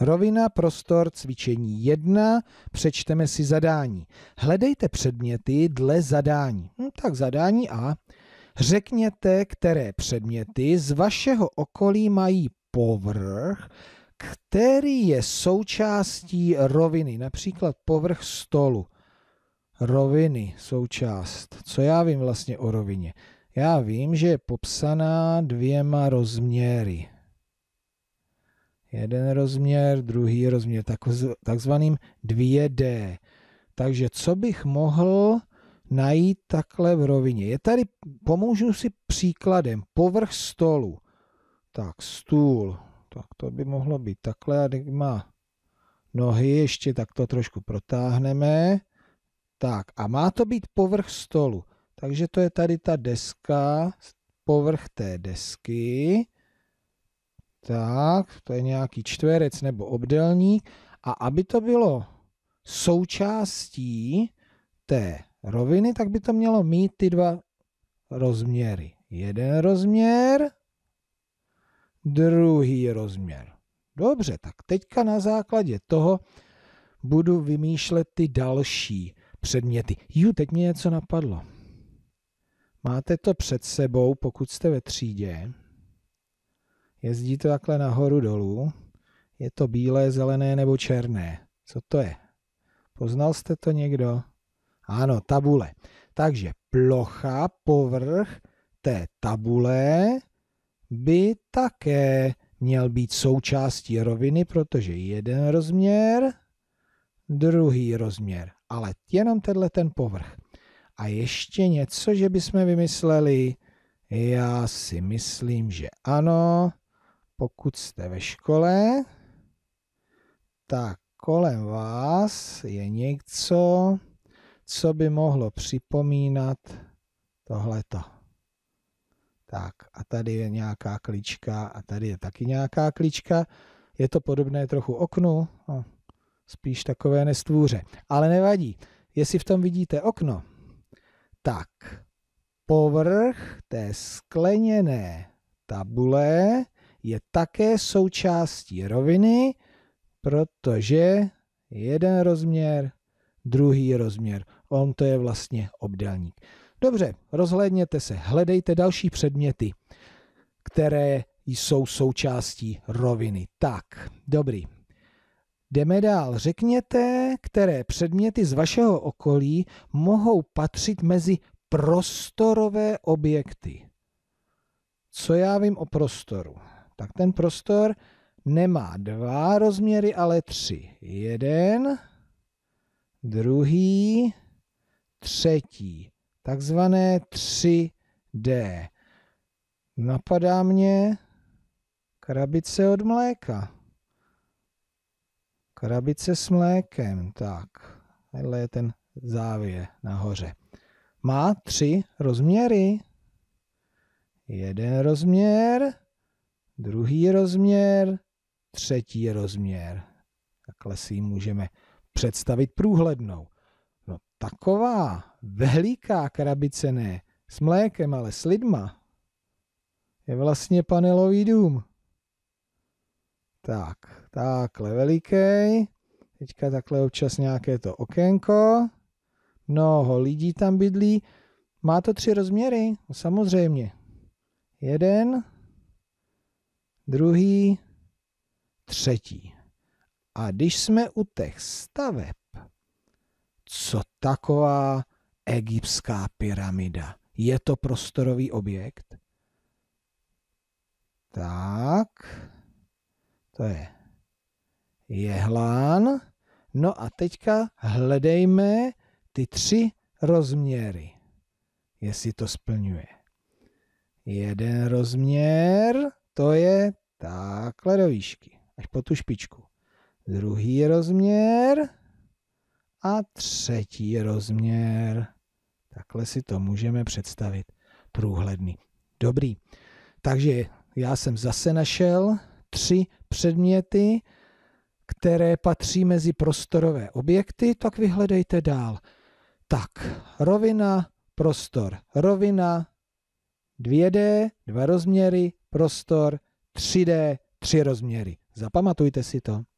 Rovina prostor cvičení 1. Přečteme si zadání. Hledejte předměty dle zadání. No, tak zadání A. Řekněte, které předměty z vašeho okolí mají povrch, který je součástí roviny, například povrch stolu. Roviny, součást. Co já vím vlastně o rovině? Já vím, že je popsaná dvěma rozměry jeden rozměr, druhý rozměr, takzvaným 2D. Takže co bych mohl najít takhle v rovině? Je tady, pomůžu si příkladem, povrch stolu. Tak, stůl, tak to by mohlo být takhle, a má nohy, ještě tak to trošku protáhneme. Tak, a má to být povrch stolu. Takže to je tady ta deska, povrch té desky. Tak, to je nějaký čtverec nebo obdelník. A aby to bylo součástí té roviny, tak by to mělo mít ty dva rozměry. Jeden rozměr, druhý rozměr. Dobře, tak teďka na základě toho budu vymýšlet ty další předměty. Ju, teď mě něco napadlo. Máte to před sebou, pokud jste ve třídě. Jezdí to takhle nahoru dolů. Je to bílé, zelené nebo černé. Co to je? Poznal jste to někdo? Ano, tabule. Takže plocha, povrch té tabule by také měl být součástí roviny, protože jeden rozměr, druhý rozměr, ale jenom tenhle ten povrch. A ještě něco, že bychom vymysleli, já si myslím, že ano pokud jste ve škole, tak kolem vás je něco, co by mohlo připomínat tohleto. Tak a tady je nějaká klička a tady je taky nějaká klička. Je to podobné trochu oknu, no, spíš takové nestvůře. Ale nevadí, jestli v tom vidíte okno, tak povrch té skleněné tabule je také součástí roviny, protože jeden rozměr, druhý rozměr. On to je vlastně obdelník. Dobře, rozhlédněte se, hledejte další předměty, které jsou součástí roviny. Tak, dobrý. Jdeme dál. Řekněte, které předměty z vašeho okolí mohou patřit mezi prostorové objekty. Co já vím o prostoru? tak ten prostor nemá dva rozměry, ale tři. Jeden, druhý, třetí. Takzvané 3D. Napadá mě krabice od mléka. Krabice s mlékem, tak. Tohle je ten závěr nahoře. Má tři rozměry. Jeden rozměr, druhý rozměr, třetí rozměr. Takhle si ji můžeme představit průhlednou. No taková veliká krabice ne s mlékem, ale s lidma je vlastně panelový dům. Tak, takhle veliký. Teďka takhle občas nějaké to okénko. Mnoho lidí tam bydlí. Má to tři rozměry, no, samozřejmě. Jeden, druhý, třetí. A když jsme u těch staveb, co taková egyptská pyramida? Je to prostorový objekt? Tak, to je jehlán. No a teďka hledejme ty tři rozměry, jestli to splňuje. Jeden rozměr, to je takhle do výšky, až po tu špičku. Druhý rozměr a třetí rozměr. Takhle si to můžeme představit. Průhledný. Dobrý. Takže já jsem zase našel tři předměty, které patří mezi prostorové objekty, tak vyhledejte dál. Tak, rovina, prostor, rovina, 2D, dva rozměry, prostor, 3D, tři rozměry. Zapamatujte si to.